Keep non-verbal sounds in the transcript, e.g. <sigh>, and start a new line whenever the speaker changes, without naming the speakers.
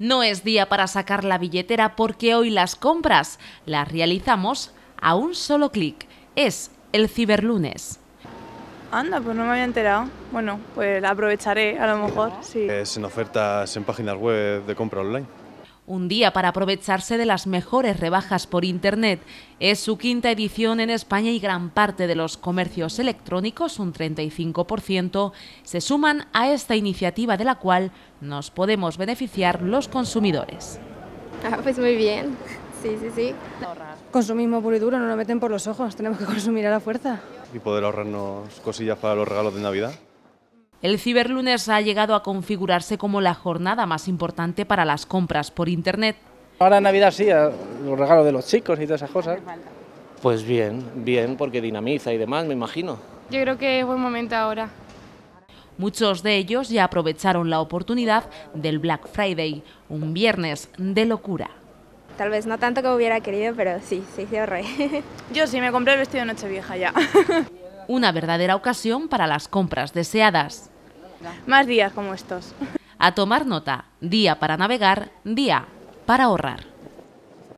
No es día para sacar la billetera porque hoy las compras las realizamos a un solo clic. Es el ciberlunes.
Anda, pues no me había enterado. Bueno, pues aprovecharé a lo mejor. Es en ofertas en páginas web de compra online
un día para aprovecharse de las mejores rebajas por Internet. Es su quinta edición en España y gran parte de los comercios electrónicos, un 35%, se suman a esta iniciativa de la cual nos podemos beneficiar los consumidores. <laughs> Ah, pues muy bien. Sí, sí, sí. Consumismo puro y duro, no lo meten por los ojos, tenemos que consumir a la fuerza.
Y poder ahorrarnos cosillas para los regalos de Navidad.
El ciberlunes ha llegado a configurarse como la jornada más importante para las compras por Internet.
Ahora en Navidad sí, los regalos de los chicos y todas esas cosas. Pues bien, bien, porque dinamiza y demás, me imagino.
Yo creo que es buen momento ahora. Muchos de ellos ya aprovecharon la oportunidad del Black Friday, un viernes de locura. Tal vez no tanto como hubiera querido, pero sí, sí, hizo rey. Yo sí, me compré el vestido de noche vieja ya. <laughs> una verdadera ocasión para las compras deseadas. Más días como estos. A tomar nota, día para navegar, día para ahorrar.